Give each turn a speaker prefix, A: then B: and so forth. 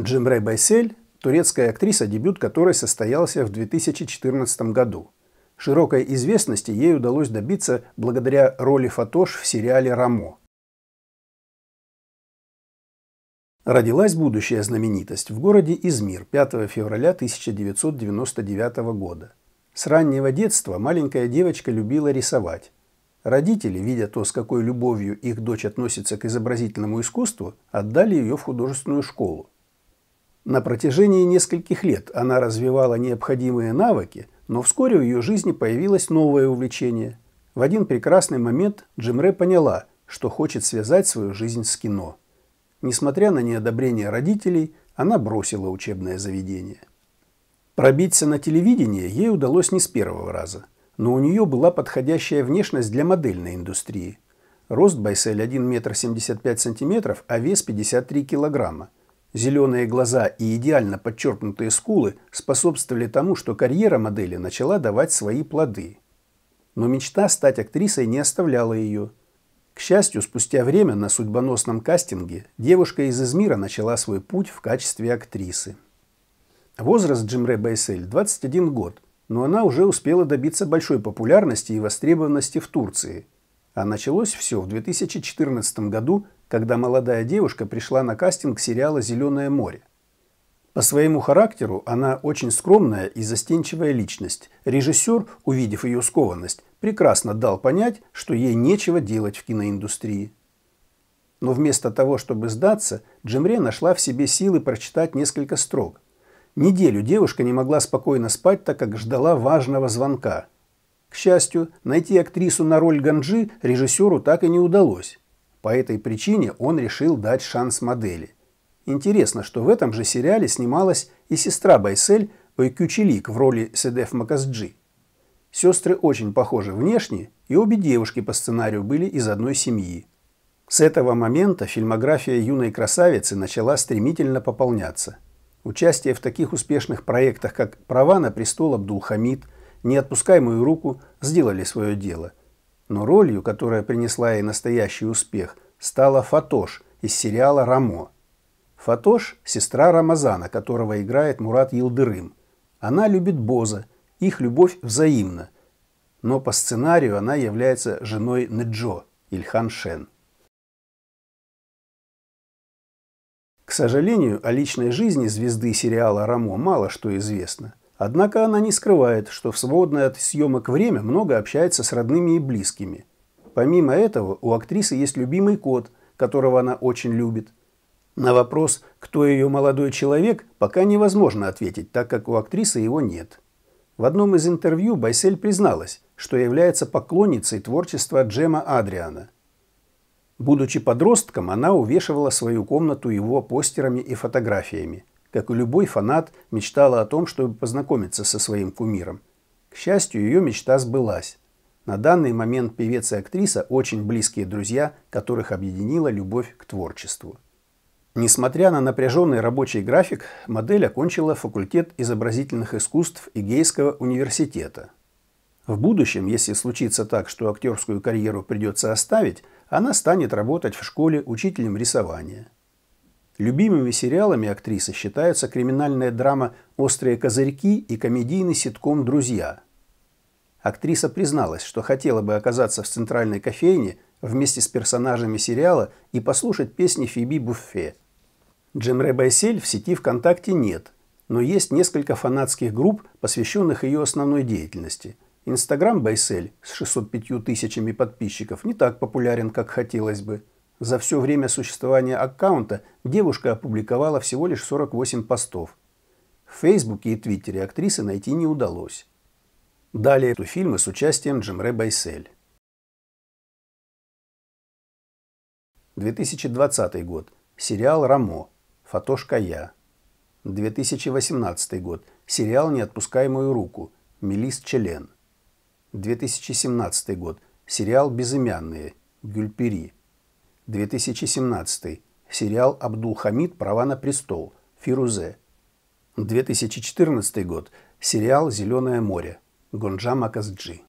A: Джимре Байсель – турецкая актриса, дебют которой состоялся в 2014 году. Широкой известности ей удалось добиться благодаря роли Фатош в сериале «Рамо». Родилась будущая знаменитость в городе Измир 5 февраля 1999 года. С раннего детства маленькая девочка любила рисовать. Родители, видя то, с какой любовью их дочь относится к изобразительному искусству, отдали ее в художественную школу. На протяжении нескольких лет она развивала необходимые навыки, но вскоре в ее жизни появилось новое увлечение. В один прекрасный момент Джимре поняла, что хочет связать свою жизнь с кино. Несмотря на неодобрение родителей, она бросила учебное заведение. Пробиться на телевидение ей удалось не с первого раза, но у нее была подходящая внешность для модельной индустрии. Рост Байсель 1 метр 75 сантиметров, а вес 53 килограмма – Зеленые глаза и идеально подчеркнутые скулы способствовали тому, что карьера модели начала давать свои плоды. Но мечта стать актрисой не оставляла ее. К счастью, спустя время на судьбоносном кастинге девушка из Измира начала свой путь в качестве актрисы. Возраст Джимре Байсель 21 год, но она уже успела добиться большой популярности и востребованности в Турции – а началось все в 2014 году, когда молодая девушка пришла на кастинг сериала «Зеленое море». По своему характеру она очень скромная и застенчивая личность. Режиссер, увидев ее скованность, прекрасно дал понять, что ей нечего делать в киноиндустрии. Но вместо того, чтобы сдаться, Джимре нашла в себе силы прочитать несколько строк. Неделю девушка не могла спокойно спать, так как ждала важного звонка – к счастью, найти актрису на роль Ганджи режиссеру так и не удалось. По этой причине он решил дать шанс модели. Интересно, что в этом же сериале снималась и сестра Байсель Ойкючелик в роли Седеф Макасджи. Сестры очень похожи внешне, и обе девушки по сценарию были из одной семьи. С этого момента фильмография юной красавицы начала стремительно пополняться. Участие в таких успешных проектах, как «Права на престол Абдулхамид», не отпускай мою руку, сделали свое дело. Но ролью, которая принесла ей настоящий успех, стала Фатош из сериала «Рамо». Фатош – сестра Рамазана, которого играет Мурат Йылдырым. Она любит Боза, их любовь взаимна. Но по сценарию она является женой Неджо, Ильхан Шен. К сожалению, о личной жизни звезды сериала «Рамо» мало что известно – Однако она не скрывает, что в свободное от съемок время много общается с родными и близкими. Помимо этого, у актрисы есть любимый кот, которого она очень любит. На вопрос, кто ее молодой человек, пока невозможно ответить, так как у актрисы его нет. В одном из интервью Байсель призналась, что является поклонницей творчества Джема Адриана. Будучи подростком, она увешивала свою комнату его постерами и фотографиями – как и любой фанат, мечтала о том, чтобы познакомиться со своим кумиром. К счастью, ее мечта сбылась. На данный момент певец и актриса очень близкие друзья, которых объединила любовь к творчеству. Несмотря на напряженный рабочий график, модель окончила факультет изобразительных искусств Игейского университета. В будущем, если случится так, что актерскую карьеру придется оставить, она станет работать в школе учителем рисования – Любимыми сериалами актрисы считаются криминальная драма «Острые козырьки» и комедийный ситком «Друзья». Актриса призналась, что хотела бы оказаться в центральной кофейне вместе с персонажами сериала и послушать песни Фиби Буффе. Джемре Байсель в сети ВКонтакте нет, но есть несколько фанатских групп, посвященных ее основной деятельности. Инстаграм Байсель с 605 тысячами подписчиков не так популярен, как хотелось бы – за все время существования аккаунта девушка опубликовала всего лишь 48 постов. В Фейсбуке и Твиттере актрисы найти не удалось. Далее эту фильмы с участием Джимре Байсель. 2020 год. Сериал «Рамо». Фатош Кая. 2018 год. Сериал «Не отпускай мою руку». Мелис Челен. 2017 год. Сериал «Безымянные». Гюльпери. 2017. Сериал «Абдул-Хамид. Права на престол». Фирузе. 2014 год. Сериал «Зеленое море». Гонджа Маказджи.